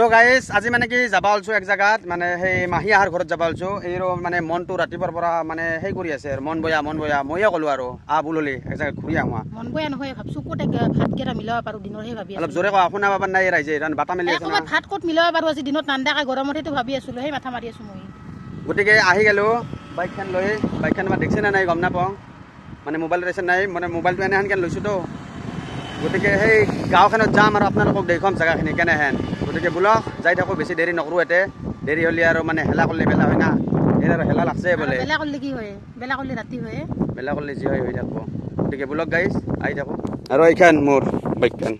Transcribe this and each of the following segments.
তো গাইজ আজি মানে কি যাব ওলছো এক জাগাত মানে সেই মাহী আহাৰ ঘৰত যাব ওলছো এইৰো মানে মনটো ৰাতিপুৱাৰ পৰা মানে সেই কৰি আছে মন বয়া মন বয়া ময়ে ক'লো আৰু আহ বুললি এক জেগাত ঘূৰি আহো মন নহয় শুনা পাবা নাই ৰাইজে বাটা মিলি আছে ভাত ক'ত মিলাব পাৰো আজি দিনত নান্দাকে গৰমতেতো ভাবি আছিলোঁ সেই মাথা মাৰি আছো মই গতিকে আহি গ'লো বাইকখন লৈ বাইকখন মই নাই গম নাপাওঁ মানে মোবাইল ৰাইছে নাই মানে মোবাইলটো এনেহেনকৈ লৈছোঁতো গতিকে সেই গাঁওখনত যাম আৰু আপোনালোকক দেখুৱাম জেগাখিনি কেনেহেন গতিকে বোলক যাই থাকো বেছি দেৰি নকৰো এতে দেৰি হ'লে আৰু মানে হেলা কৰিলে বেলা হয় না এই আৰু হেলা লাগছে বোলে বেলা কৰিলে যি হয় হৈ থাকব গতিকে বোলক গাইজ আহি থাকো আৰু এইখান মোৰ বাক্যান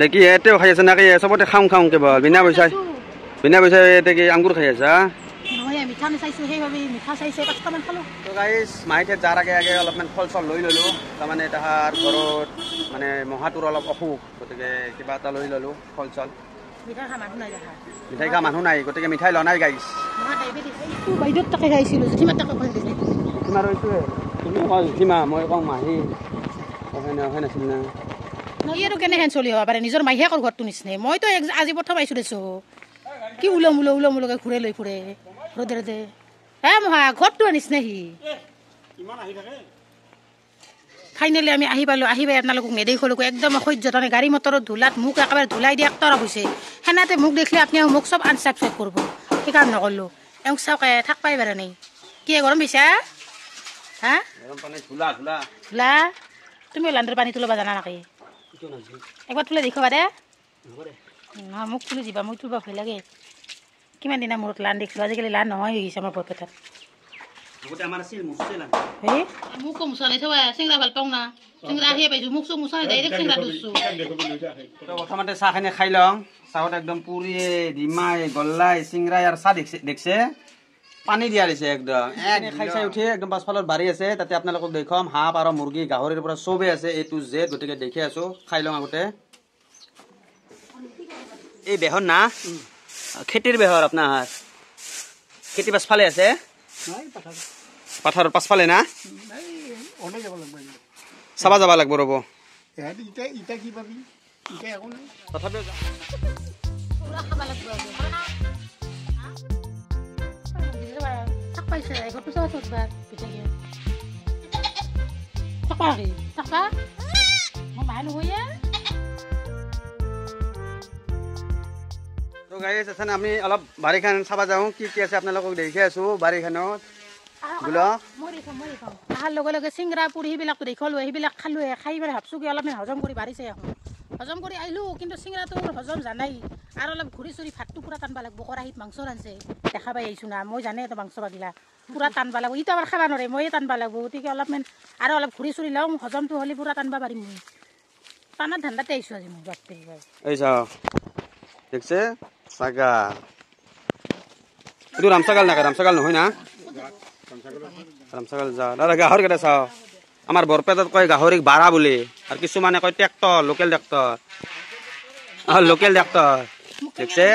দেখি এতেও খাই আছে নাকি চবতে খাওঁ খাওঁ কেৱল বিনা পইচাই বিনা পইচা ইয়াতে কি আঙুৰ খাই আছা মাহীয়ে ঘৰটো নিচিনা মইতো আজি প্ৰথম আহিছো দেচোন কি ওলম ওলম ওলম ওলকে ঘূৰে লৈ ফুৰে ৰ'দে ৰ'দে হে মহা ঘৰটো আনিছিনে সি ফাইনেলি আমি আহি পালোঁ আহি পাই আপোনালোকক নেদেখিলোঁ একদম সহ্যতা নাই গাড়ী মটৰত ধূলাত মোক একেবাৰে ধূলাই দি একতৰা হৈছে সেনেতে মোক দেখিলে আপুনি মোক চব আনচাফ চাফ কৰিব সেইকাৰণে নকৰিলোঁ এওঁক চাওক থাক পাই পাৰে নাই কি গৰম পিছে হা তুমি লাণ্ডৰ পানী তুলিব জানা নাকি একবাৰ তোলে দেখুৱাবা দে নহয় মোক তুলি দিবা মই তুলিব ভয় লাগে কিমান দিনা মূৰত লান দেখিছিলোঁ আজিকালি লান নহয় হৈ গৈছে আমাৰ বৰপেটাত দেখিছে পানী দিয়া দিছে একদম খাই চাই উঠি পাছফালত বাঢ়ি আছে তাতে আপোনালোকক দেখুৱাম সাপ আৰু মুৰ্গী গাহৰিৰ পৰা চবেই আছে এইটো জেদ গতিকে দেখি আছো খাই লওঁ আগতে এই বেহন না খেতিৰ বেহৰ আপোনাৰ খেতি পাছফালে আছে পথাৰৰ পাছফালে না চাব যাব লাগিব ৰ'ব তো গাড়ী আছে আমি অলপ বাৰীখান চাব যাওঁ কি কি আছে আপোনালোকক দেখি আছো বাৰীখানত অহাৰ লগে লগে চিংৰা পুৰিবিলাক দেখুৱালোঁ সেইবিলাক খালোঁ খাই পেলাই ভাবছোঁ কি অলপমান হজম কৰি বাঢ়িছে আহোঁ হজম কৰি আহিলোঁ কিন্তু চিংৰাটো মোৰ হজম জানাই আৰু অলপ ঘূৰি চুৰি ভাতটো পূৰা টানবা লাগিব কৰাহীত মাংস ৰান্ধে দেখা পাই আহিছোঁ না মই জানেই মাংস বাগিলা পূৰা টানবা লাগিব ইটো আমাৰ খাবা নোৱাৰে ময়ে টানবা লাগিব গতিকে অলপমান আৰু অলপ ঘূৰি চুৰি লওঁ হজমটো হ'লে পূৰা টানবা পাৰিম মই টানৰ ধান্দাতে আহিছোঁ আজি মই দেখিছে ৰামচাগাল নাকে ৰামচাগাল নহয় না ৰামচাগাল যা দাদা গাহৰি কেইটা চাওঁ আমাৰ বৰপেটাত কয় গাহৰিক বাৰা বুলি আৰু কিছুমানে কয় tractor local tractor local tractor দেখিছে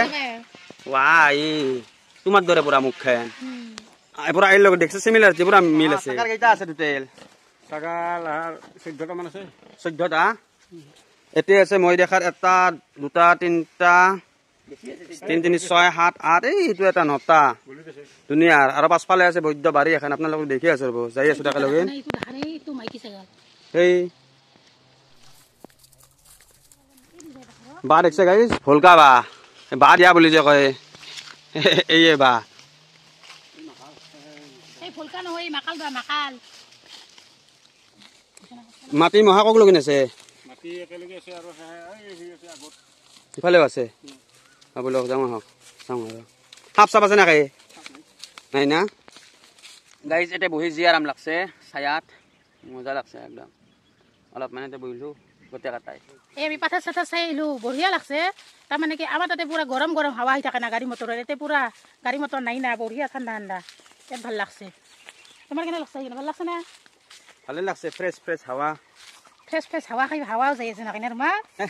তোমাৰ দৰে পুৰা মুখখন এপৰা আহিলে দেখিছে চিমিলাৰ পুৰা মিল আছে চৈধ্যটা এতিয়া আছে মই দেখাত এটা দুটা তিনিটা তিনি ছয় সাত আঠ এই এইটো এটা নটা ধুনীয়া আৰু পাছফালে আছে বৈদ্য বাৰী এখন আপোনালোকক দেখি আছো ৰ'ব যাই আছো একেলগে সেই বা দেখিছে গাই ভোলকা বা বা দিয়া বুলি যে কয় এইয়ে বা মাটি মহাকক লগিন আছে ইফালেও আছে হ'ব লওক যাওঁ আহক চাওঁ সাপ চাপ আছে নাকি নাই না গাড়ী যেতিয়া বহি যি আৰাম লাগছে ছায়াত মজা লাগছে একদম অলপ মানে বহিলোঁ গোটেই কটাই এই আমি পাথৰ চাথৰ চাই আহিলোঁ বঢ়িয়া লাগছে তাৰমানে কি আমাৰ তাতে পূৰা গৰম গৰম হাৱা আহি থাকে না গাড়ী মটৰৰ ইয়াতে পূৰা গাড়ী মটৰ নাই না বঢ়িয়া ঠাণ্ডা ঠাণ্ডা ইয়াত ভাল লাগছে তোমাৰ কেনে লাগছে ভাল লাগছে না ভালেই লাগছে ফ্ৰেছ ফ্ৰেছ হাৱা ফ্ৰেছ ফ্ৰেছ হাৱা খাই হাৱাও যায় আছে নাকি না তোমাৰ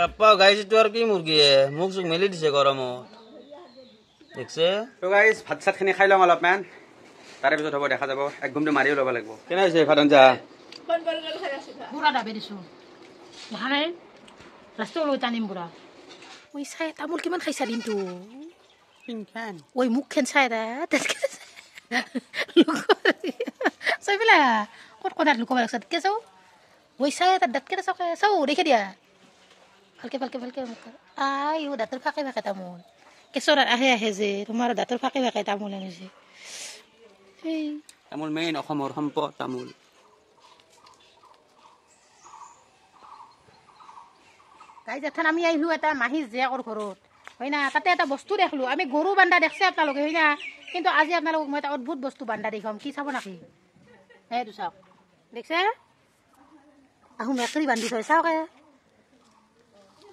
আপা গাইজটো আর কি মুরগিয়ে মুক সুক মেলি দিছে গরম দেখছে তো গাইজ ভাত সাত খানি খাই লম অলপমান তার পিছত হব দেখা যাব এক ঘুমটো মারিও লব লাগবে কেন হইছে ফাটন যা কোন বল লাগ খাই আছে দা বুড়া দাবে দিছো ভালে রাস্তা লই তানিম বুড়া ওই সাই তামুল কিমান খাইছা দিনটো কিমান ওই মুখ কেন সাই দা দেখছে সাই বিলা কত কত লুকাবা লাগছে কেছো ওই সাই তা দাত কেটে সকে সও দেখে দিয়া ভালকে ভালকে ভালকে আই ও দাঁতৰ ফাঁকে ফাঁকে তামোল কেঁচুৰাত আহে আহে যে তোমাৰ দাঁতৰ ফাঁকে ফাঁকে তামোল আনি যে তামোল মেইন অসমৰ সম্পদ তামোল তাই যেথান আমি আহিলোঁ এটা মাহী জীয়েকৰ ঘৰত হয়না তাতে এটা বস্তু দেখলো আমি গৰু বান্ধা দেখছে আপোনালোকে না কিন্তু আজি আপোনালোকক মই এটা অদ্ভুত বস্তু বান্ধা দেখুৱাম কি চাব নাকি হে তো চাওক দেখছে আহোম মেকুৰী বান্ধি থৈ চাওকে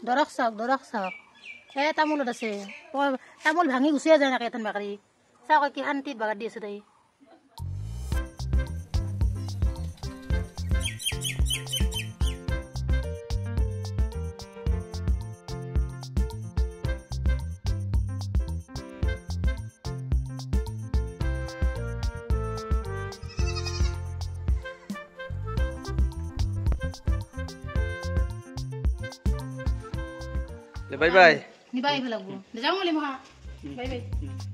দৰক চাওক দৰক চাওক এ তামোলত আছে তামোল ভাঙি গুচিয়ে যায় এনেকৈ এথেন বাকৰি চাওক কি শান্তিত বাগৰ দি আছে তাই bye bye bye bye